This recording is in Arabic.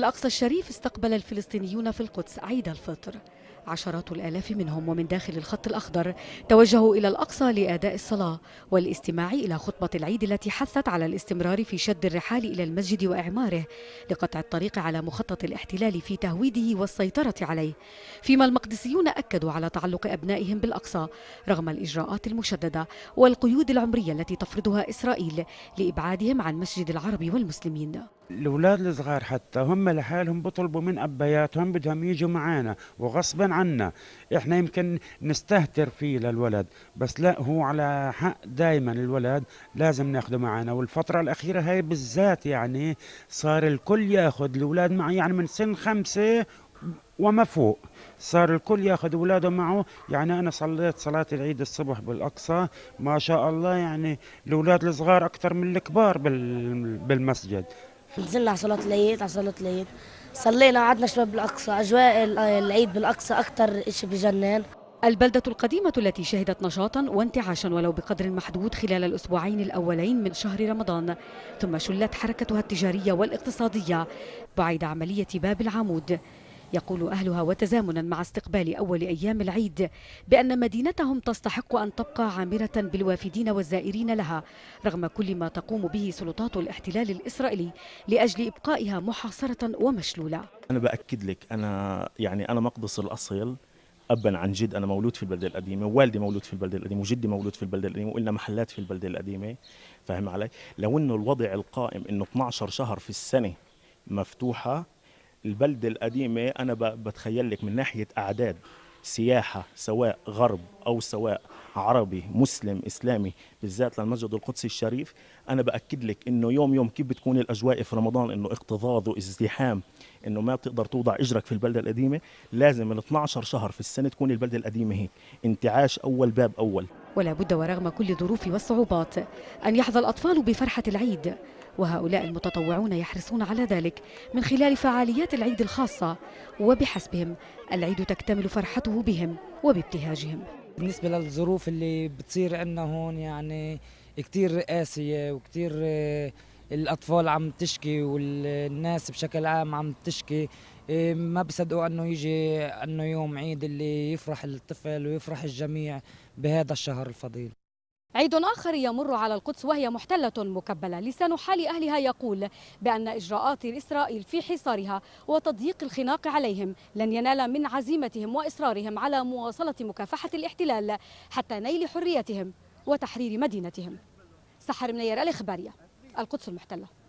الأقصى الشريف استقبل الفلسطينيون في القدس عيد الفطر عشرات الآلاف منهم ومن داخل الخط الأخضر توجهوا إلى الأقصى لأداء الصلاة والاستماع إلى خطبة العيد التي حثت على الاستمرار في شد الرحال إلى المسجد وإعماره لقطع الطريق على مخطط الاحتلال في تهويده والسيطرة عليه فيما المقدسيون أكدوا على تعلق أبنائهم بالأقصى رغم الإجراءات المشددة والقيود العمرية التي تفرضها إسرائيل لإبعادهم عن مسجد العرب والمسلمين الاولاد الصغار حتى هم لحالهم بطلبوا من ابياتهم بدهم يجوا معنا وغصبا عنا احنا يمكن نستهتر فيه للولد بس لا هو على حق دائما الولد لازم ناخده معنا والفتره الاخيره هاي بالذات يعني صار الكل ياخذ الاولاد معه يعني من سن خمسه وما فوق صار الكل ياخذ اولاده معه يعني انا صليت صلاه العيد الصبح بالاقصى ما شاء الله يعني الاولاد الصغار اكثر من الكبار بالمسجد نزلنا على صلاة العيد على صلاة العيد صلينا وقعدنا شوي بالأقصى أجواء العيد بالأقصى أكثر شيء بجنان البلدة القديمة التي شهدت نشاطا وانتعاشا ولو بقدر محدود خلال الأسبوعين الأولين من شهر رمضان ثم شلت حركتها التجارية والاقتصادية بعيد عملية باب العمود يقول أهلها وتزامنا مع استقبال أول أيام العيد بأن مدينتهم تستحق أن تبقى عامرة بالوافدين والزائرين لها رغم كل ما تقوم به سلطات الاحتلال الإسرائيلي لأجل إبقائها محاصرة ومشلولة أنا بأكد لك أنا يعني أنا مقدس الأصيل ابا عن جد انا مولود في البلده القديمه ووالدي مولود في البلده القديمه وجدي مولود في البلده القديمه وإلنا محلات في البلده القديمه فهم علي لو انه الوضع القائم انه 12 شهر في السنه مفتوحه البلدة القديمة أنا بتخيل لك من ناحية أعداد سياحة سواء غرب أو سواء عربي مسلم إسلامي بالذات للمسجد القدسي الشريف أنا بأكد لك إنه يوم يوم كيف بتكون الأجواء في رمضان إنه اكتظاظ وازدحام إنه ما بتقدر توضع إجرك في البلدة القديمة لازم من 12 شهر في السنة تكون البلدة القديمة هيك انتعاش أول باب أول ولا بد ورغم كل الظروف والصعوبات أن يحظى الأطفال بفرحة العيد وهؤلاء المتطوعون يحرصون على ذلك من خلال فعاليات العيد الخاصة وبحسبهم العيد تكتمل فرحته بهم وبابتهاجهم بالنسبة للظروف اللي بتصير عندنا هون يعني كتير قاسية وكتير آه، الأطفال عم تشكي والناس بشكل عام عم تشكي آه، ما بصدقوا أنه يجي أنه يوم عيد اللي يفرح الطفل ويفرح الجميع بهذا الشهر الفضيل عيد آخر يمر على القدس وهي محتلة مكبلة لسان حال أهلها يقول بأن إجراءات إسرائيل في حصارها وتضييق الخناق عليهم لن ينال من عزيمتهم وإصرارهم على مواصلة مكافحة الاحتلال حتى نيل حريتهم وتحرير مدينتهم سحر منير الإخبارية القدس المحتلة